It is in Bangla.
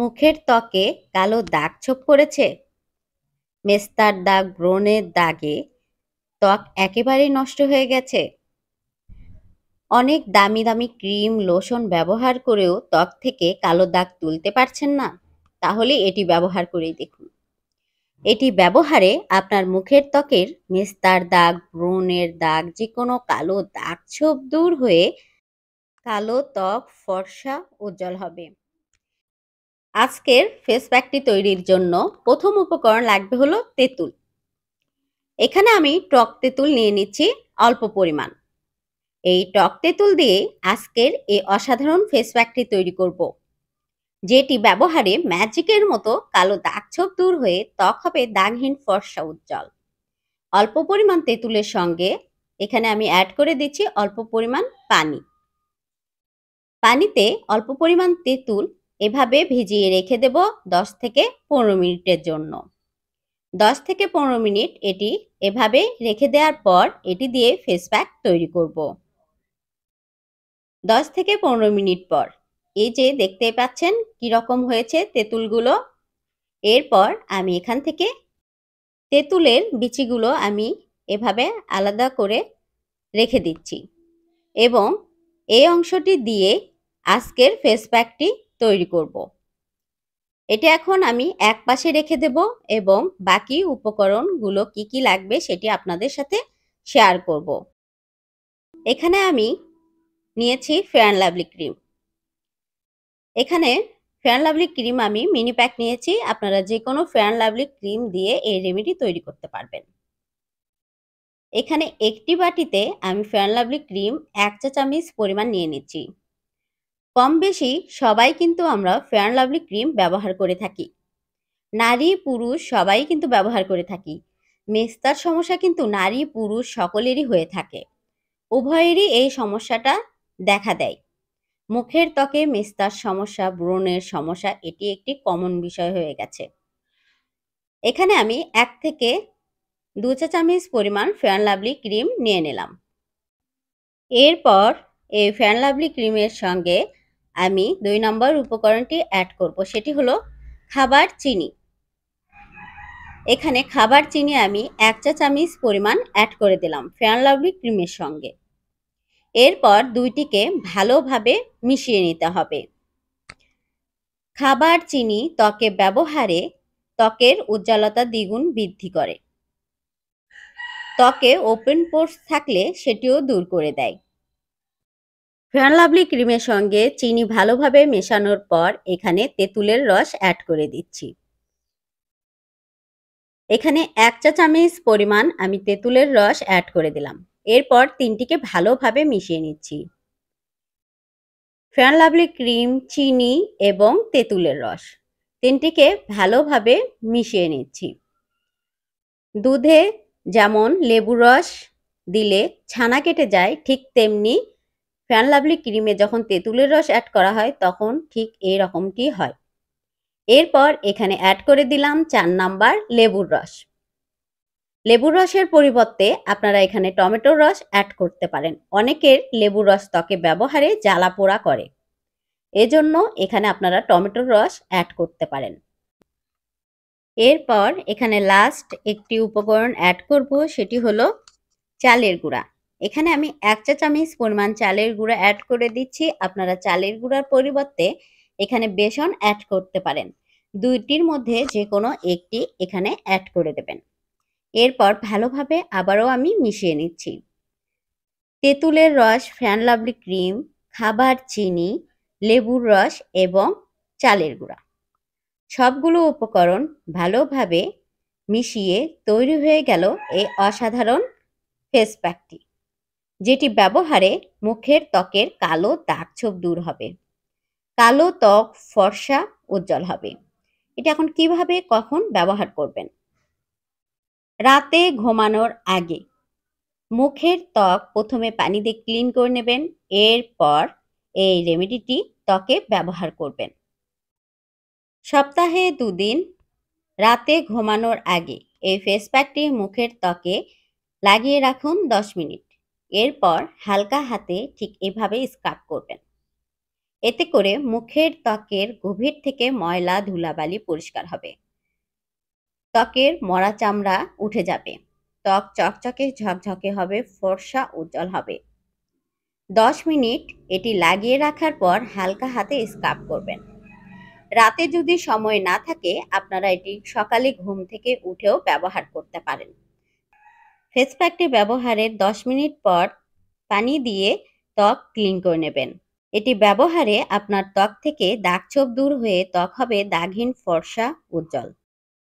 মুখের ত্বকে কালো দাগ ছোপ করেছে মেস্তার দাগ ব্রণের দাগে ত্বক একেবারেই নষ্ট হয়ে গেছে অনেক দামি দামি ক্রিম লোশন ব্যবহার করেও ত্বক থেকে কালো দাগ তুলতে পারছেন না তাহলে এটি ব্যবহার করেই দেখুন এটি ব্যবহারে আপনার মুখের ত্বকের মেস্তার দাগ ব্রণের দাগ যে কোনো কালো দাগ ছোপ দূর হয়ে কালো ত্বক ফর্সা উজ্জ্বল হবে আজকের ফেস প্যাকটি তৈরির জন্য প্রথম উপকরণ লাগবে হলো তেঁতুল এখানে আমি টক তেঁতুল নিয়ে নিচ্ছি অল্প পরিমাণ এই টক তেঁতুল দিয়ে আজকের এই অসাধারণ ফেস প্যাকটি তৈরি করব। যেটি ব্যবহারে ম্যাজিকের মতো কালো দাগছোপ দূর হয়ে ত্বক হবে দাগহীন ফর্সা উজ্জ্বল অল্প পরিমাণ তেঁতুলের সঙ্গে এখানে আমি অ্যাড করে দিচ্ছি অল্প পরিমাণ পানি পানিতে অল্প পরিমাণ তেঁতুল এভাবে ভিজিয়ে রেখে দেব 10 থেকে পনেরো মিনিটের জন্য 10 থেকে পনেরো মিনিট এটি এভাবে রেখে দেওয়ার পর এটি দিয়ে ফেস প্যাক তৈরি করব 10 থেকে পনেরো মিনিট পর এই যে দেখতে পাচ্ছেন রকম হয়েছে তেঁতুলগুলো এরপর আমি এখান থেকে তেঁতুলের বিচিগুলো আমি এভাবে আলাদা করে রেখে দিচ্ছি এবং এই অংশটি দিয়ে আজকের ফেস প্যাকটি তৈরি করব। এটা এখন আমি এক পাশে রেখে দেব এবং বাকি উপকরণগুলো কি কি লাগবে সেটি আপনাদের সাথে শেয়ার করব। এখানে আমি নিয়েছি ফেয়ার লাভলি ক্রিম এখানে ফেয়ার লাভলি ক্রিম আমি মিনি প্যাক নিয়েছি আপনারা যে কোনো ফেয়ার লাভলি ক্রিম দিয়ে এই রেমেডি তৈরি করতে পারবেন এখানে একটি বাটিতে আমি ফেয়ার লাভলি ক্রিম এক চা চামচ পরিমাণ নিয়ে নিচ্ছি কম বেশি সবাই কিন্তু আমরা ফেয়ার লাভলি ক্রিম ব্যবহার করে থাকি নারী পুরুষ সবাই কিন্তু ব্যবহার করে থাকি মেস্তার সমস্যা কিন্তু নারী পুরুষ সকলেরই হয়ে থাকে উভয়েরই এই সমস্যাটা দেখা দেয় মুখের ত্বকে মেস্তার সমস্যা ব্রণের সমস্যা এটি একটি কমন বিষয় হয়ে গেছে এখানে আমি এক থেকে দু চা চামচ পরিমাণ ফেয়ার লাভলি ক্রিম নিয়ে নিলাম এরপর এই ফ্যান লাভলি ক্রিমের সঙ্গে আমি দুই নম্বর উপকরণটি অ্যাড করব সেটি হলো খাবার চিনি এখানে খাবার চিনি আমি এক চা চামচ পরিমাণ অ্যাড করে দিলাম ফ্যান লাভলি ক্রিমের সঙ্গে এরপর দুইটিকে ভালোভাবে মিশিয়ে নিতে হবে খাবার চিনি ত্বকে ব্যবহারে ত্বকের উজ্জ্বলতা দ্বিগুণ বৃদ্ধি করে ত্বকে ওপেন পোর্স থাকলে সেটিও দূর করে দেয় ফেয়ার লাভলি ক্রিমের সঙ্গে চিনি ভালোভাবে মেশানোর পর এখানে তেঁতুলের রস অ্যাড করে দিচ্ছি এখানে এক চা চামচ পরিমাণ আমি তেঁতুলের রস অ্যাড করে দিলাম এরপর তিনটিকে ভালোভাবে মিশিয়ে নিচ্ছি ফেয়ার লাভলি ক্রিম চিনি এবং তেঁতুলের রস তিনটিকে ভালোভাবে মিশিয়ে নিচ্ছি দুধে যেমন লেবু রস দিলে ছানা কেটে যায় ঠিক তেমনি ফ্যান লাভলি ক্রিমে যখন তেঁতুলের রস অ্যাড করা হয় তখন ঠিক এই রকমটি হয় এরপর এখানে অ্যাড করে দিলাম চার নাম্বার লেবুর রস লেবুর রসের পরিবর্তে আপনারা এখানে টমেটোর রস অ্যাড করতে পারেন অনেকের লেবুর রস ত্বকে ব্যবহারে জ্বালা পোড়া করে এজন্য এখানে আপনারা টমেটোর রস অ্যাড করতে পারেন এরপর এখানে লাস্ট একটি উপকরণ অ্যাড করব সেটি হলো চালের গুঁড়া এখানে আমি এক চা চামচ পরিমাণ চালের গুঁড়া অ্যাড করে দিচ্ছি আপনারা চালের গুঁড়ার পরিবর্তে এখানে বেসন অ্যাড করতে পারেন দুইটির মধ্যে যে কোনো একটি এখানে অ্যাড করে দেবেন এরপর ভালোভাবে আবারও আমি মিশিয়ে নিচ্ছি তেঁতুলের রস ফ্যান লাভলি ক্রিম খাবার চিনি লেবুর রস এবং চালের গুঁড়া সবগুলো উপকরণ ভালোভাবে মিশিয়ে তৈরি হয়ে গেল এই অসাধারণ ফেস প্যাকটি যেটি ব্যবহারে মুখের ত্বকের কালো দাগ ছোপ দূর হবে কালো ত্বক ফর্সা উজ্জ্বল হবে এটা এখন কিভাবে কখন ব্যবহার করবেন রাতে ঘুমানোর আগে মুখের ত্বক প্রথমে পানি দিয়ে ক্লিন করে নেবেন এরপর এই রেমেডিটি ত্বকে ব্যবহার করবেন সপ্তাহে দুদিন রাতে ঘুমানোর আগে এই ফেস প্যাকটি মুখের ত্বকে লাগিয়ে রাখুন দশ মিনিট এরপর হালকা হাতে ঠিক এভাবে স্ক্রাব করবেন এতে করে মুখের ত্বকের গভীর থেকে ময়লা ধুলাবালি পরিষ্কার হবে ত্বকের মরা চামড়া উঠে যাবে ত্বক চকচকে ঝকঝকে হবে ফর্সা উজ্জ্বল হবে দশ মিনিট এটি লাগিয়ে রাখার পর হালকা হাতে স্ক্রাব করবেন রাতে যদি সময় না থাকে আপনারা এটি সকালে ঘুম থেকে উঠেও ব্যবহার করতে পারেন ফেস প্যাকটি ব্যবহারের 10 মিনিট পর পানি দিয়ে ত্বক ক্লিন করে নেবেন এটি ব্যবহারে আপনার ত্বক থেকে দাগ ছোপ দূর হয়ে ত্বক হবে দাগহীন ফর্সা উজ্জ্বল